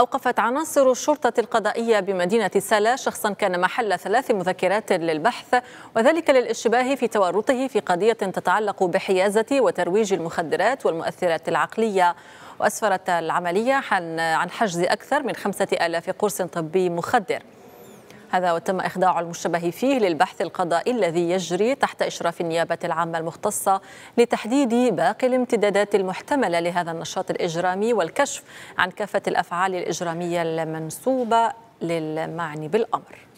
أوقفت عناصر الشرطة القضائية بمدينة سلا شخصا كان محل ثلاث مذكرات للبحث وذلك للاشتباه في تورطه في قضية تتعلق بحيازة وترويج المخدرات والمؤثرات العقلية وأسفرت العملية عن حجز أكثر من خمسة آلاف قرص طبي مخدر هذا وتم إخضاع المشتبه فيه للبحث القضائي الذي يجري تحت إشراف النيابة العامة المختصة لتحديد باقي الامتدادات المحتملة لهذا النشاط الإجرامي والكشف عن كافة الأفعال الإجرامية المنسوبة للمعني بالأمر